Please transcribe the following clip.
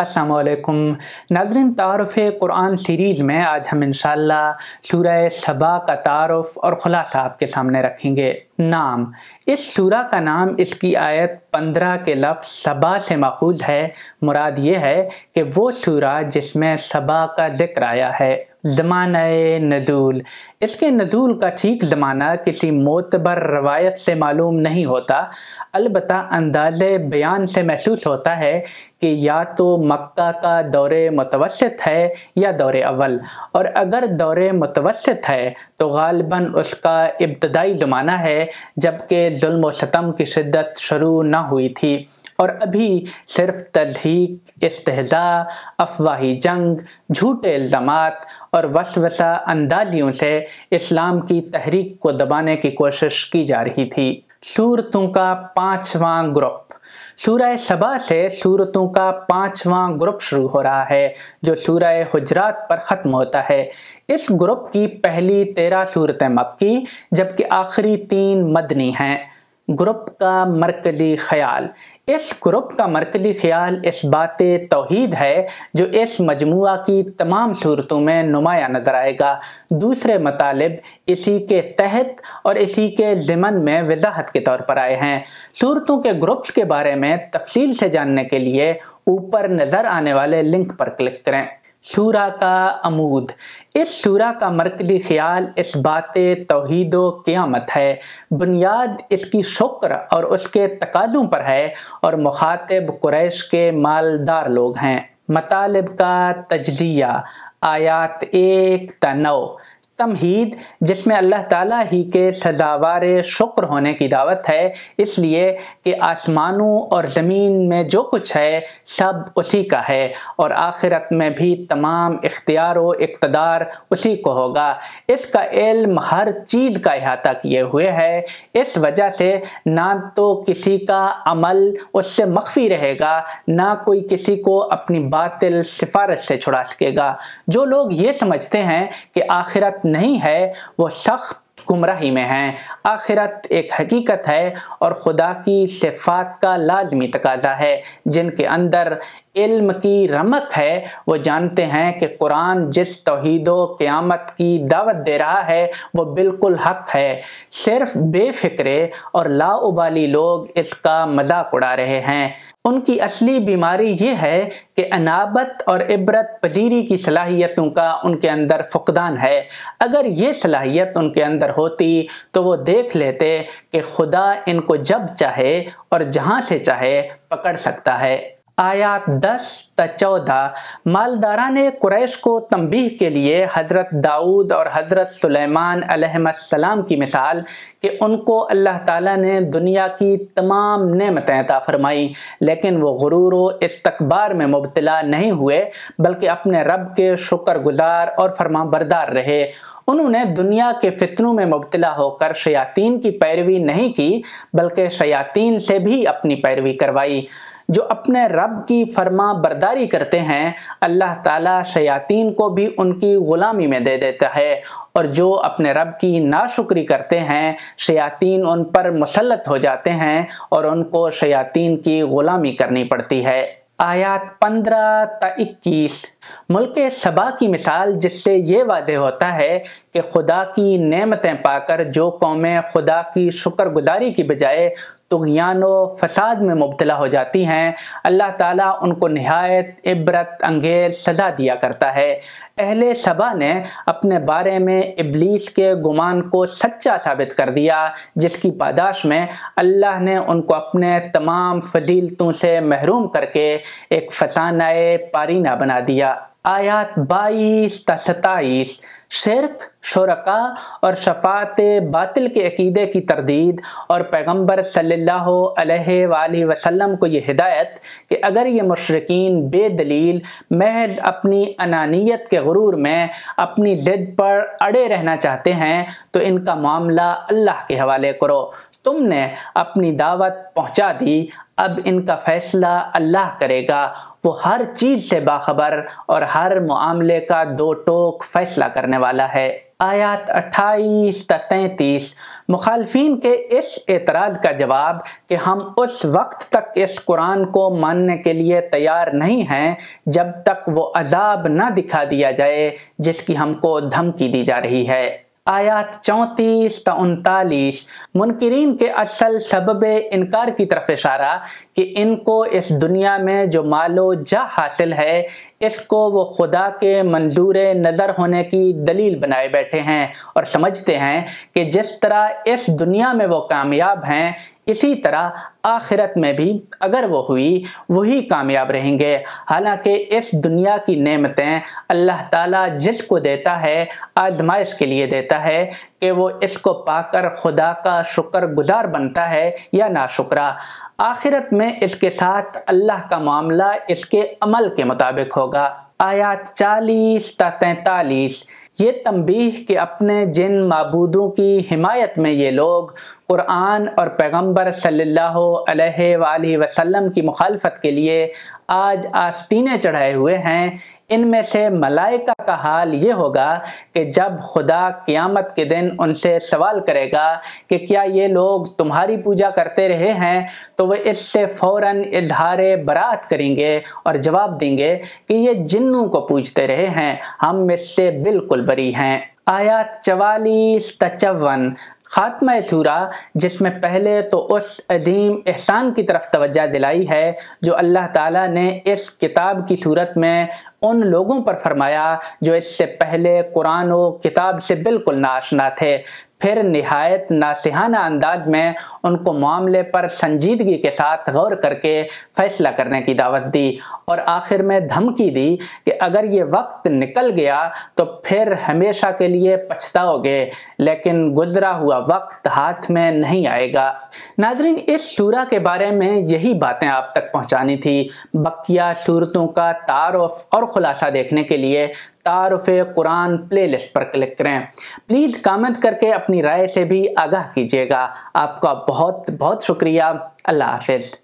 असलकुम नाजरन तारफ़ कुरान सीरीज़ में आज हम इन शूर सबा का तारफ़ और ख़ुलासा आपके सामने रखेंगे नाम इस सूरा का नाम इसकी आयत पंद्रह के लफ्ज़ सबा से मखूज है मुराद ये है कि वो सूरा जिसमें सबा का जिक्र आया है ज़मान नजूल इसके नजूल का ठीक ज़माना किसी मोतबर रवायत से मालूम नहीं होता अलबत् अंदाज बयान से महसूस होता है कि या तो मक्का का दौर मुतवसत है या दौर अव्वल और अगर दौर मुतवसत है तो गालबा उसका इब्तदाई ज़माना है जबकि जुल्म व शतम की शिद्दत शुरू ना हुई थी और अभी सिर्फ तजहीक इसतजा अफवाही जंग झूठे इल्ज़ाम और वसवसा अंदाजियों से इस्लाम की तहरीक को दबाने की कोशिश की जा रही थी सूरतों का पाँचवा ग्रुप सूरह सबा से सूरतों का पांचवां ग्रुप शुरू हो रहा है जो सूरह हजरात पर ख़त्म होता है इस ग्रुप की पहली तेरह सूरतें मक्की जबकि आखिरी तीन मदनी हैं ग्रुप का मरकली ख्याल इस ग्रुप का मरकली ख्याल इस बात तोहद है जो इस मजमु की तमाम सूरतों में नुमाया नज़र आएगा दूसरे मतलब इसी के तहत और इसी के ज़मन में वजाहत के तौर पर आए हैं सूरतों के ग्रुप्स के बारे में तफसील से जानने के लिए ऊपर नज़र आने वाले लिंक पर क्लिक करें शूरा का अमूद इस शूरा का मरकजी ख्याल इस बात तोहद क़्यामत है बुनियाद इसकी शुक्र और उसके तकाजों पर है और मुखातब कुरैश के मालदार लोग हैं मतालब का तजिया आयात एक तनौ तमहीद जिसमें अल्लाह ताला ही के सजावार शुक्र होने की दावत है इसलिए कि आसमानों और ज़मीन में जो कुछ है सब उसी का है और आखिरत में भी तमाम इख्तियार व इकतदार उसी को होगा इसका इल्म हर चीज़ का अहाता किए हुए है इस वजह से ना तो किसी का अमल उससे मख्फी रहेगा ना कोई किसी को अपनी बातिल सिफारश से छुड़ा सकेगा जो लोग ये समझते हैं कि आखिरत नहीं है वो सख्त गुमराही में हैं आखिरत एक हकीकत है और खुदा की सिफात का लाजमी तकाजा है जिनके अंदर इल्म की रमक है वो जानते हैं कि कुरान जिस तोहद क़्यामत की दावत दे रहा है वो बिल्कुल हक है सिर्फ बेफिक्रे और लाउबाली लोग इसका मजाक उड़ा रहे हैं उनकी असली बीमारी ये है कि अनाबत और इबरत पजीरी की सलाहियतों का उनके अंदर फुकदान है अगर ये सलाहियत उनके अंदर होती तो वो देख लेते कि खुदा इनको जब चाहे और जहाँ से चाहे पकड़ सकता है आयात 10 त चौदह मालदारा ने कुरैश को तंबीह के लिए हज़रत दाऊद और हज़रत सुलेमान सलाम की मिसाल कि उनको अल्लाह ताला ने दुनिया की तमाम नमतें अता फरमाई लेकिन वो गुरूर व इस्तकबार में मुबतला नहीं हुए बल्कि अपने रब के शुक्रगुजार और फरमा बरदार रहे उन्होंने दुनिया के फितनों में मुबतला होकर शयातीन की पैरवी नहीं की बल्कि शयातीन से भी अपनी पैरवी करवाई जो अपने रब की फर्मा बरदारी करते हैं अल्लाह ताला शयातीन को भी उनकी ग़ुलामी में दे देता है और जो अपने रब की नाशुक्री करते हैं शयातीन उन पर मुसलत हो जाते हैं और उनको शयातीन की ग़ुलामी करनी पड़ती है आयात पंद्रह त इक्कीस मुल्क सबा की मिसाल जिससे ये वाज होता है कि खुदा की नमतें पाकर जो कौमें खुदा की शुक्रगुजारी की बजाय तुगयान तो फसाद में मुबतला हो जाती हैं अल्लाह ताला उनको नहायत इबरत अंगेज सज़ा दिया करता है अहल सबा ने अपने बारे में इबलीस के गुमान को सच्चा साबित कर दिया जिसकी पादाश में अल्लाह ने उनको अपने तमाम फजीलतों से महरूम करके एक फसानाए पारीना बना दिया आयात 22 ता सताईस शिरक शुरका और शफात बातिल के अकीदे की तरदीद और पैगम्बर सल्ला अलैहि वसल्लम को ये हिदायत कि अगर ये मशरकिन बेदलील महज अपनी अनानियत के गुरूर में अपनी जिद पर अड़े रहना चाहते हैं तो इनका मामला अल्लाह के हवाले करो तुमने अपनी दावत पहुंचा दी अब इनका फैसला अल्लाह करेगा वो हर चीज़ से बाखबर और हर मामले का दो टोक फैसला करने वाला है आयत 28 तैतीस मुखालफी के इस एतराज़ का जवाब कि हम उस वक्त तक इस कुरान को मानने के लिए तैयार नहीं हैं जब तक वो अजाब ना दिखा दिया जाए जिसकी हमको धमकी दी जा रही है आयात चौंतीस तो उनतालीस मुनकरीन के असल सबब इनकार की तरफ इशारा कि इनको इस दुनिया में जो मालो जा हासिल है इसको वो खुदा के मंजूर नज़र होने की दलील बनाए बैठे हैं और समझते हैं कि जिस तरह इस दुनिया में वो कामयाब हैं इसी तरह आखिरत में भी अगर वो हुई वही कामयाब रहेंगे हालांकि इस दुनिया की नेमतें अल्लाह ताला जिसको देता है आजमाइश के लिए देता है कि वो इसको पाकर खुदा का शुक्र गुजार बनता है या ना शुक्रा आखिरत में इसके साथ अल्लाह का मामला इसके अमल के मुताबिक होगा आयात चालीस तैतालीस ये तंबीह के अपने जिन मबूदों की हिमायत में ये लोग कुरान और पैगंबर सल्लल्लाहु अलैहि वसल्लम की मुखालफत के लिए आज आस्तीने चढ़ाए हुए हैं इनमें से मलाइका का हाल ये होगा कि जब खुदा क़ियामत के दिन उनसे सवाल करेगा कि क्या ये लोग तुम्हारी पूजा करते रहे हैं तो वह इससे फ़ौर इजहार बरात करेंगे और जवाब देंगे कि ये जिन्नू को पूजते रहे हैं हम इससे बिल्कुल बरी हैं आयात चवालीस तचवन ख़ात्म सूरा जिसमें पहले तो उस अजीम एहसान की तरफ तवज्जा दिलाई है जो अल्लाह ताला ने इस किताब की सूरत में उन लोगों पर फरमाया जो इससे पहले कुरान व किताब से बिल्कुल नाशना थे फिर नहायत नासिहाना अंदाज में उनको मामले पर संजीदगी के साथ गौर करके फैसला करने की दावत दी और आखिर में धमकी दी कि अगर ये वक्त निकल गया तो फिर हमेशा के लिए पछताओगे लेकिन गुजरा हुआ वक्त हाथ में नहीं आएगा नाजरीन इस शूरा के बारे में यही बातें आप तक पहुंचानी थी बकिया सूरतों का तारफ और ख़ुलासा देखने के लिए तारफ़ कुरान प्लेलिस्ट पर क्लिक करें प्लीज़ कमेंट करके अपनी राय से भी आगाह कीजिएगा आपका बहुत बहुत शुक्रिया अल्लाह हाफिज़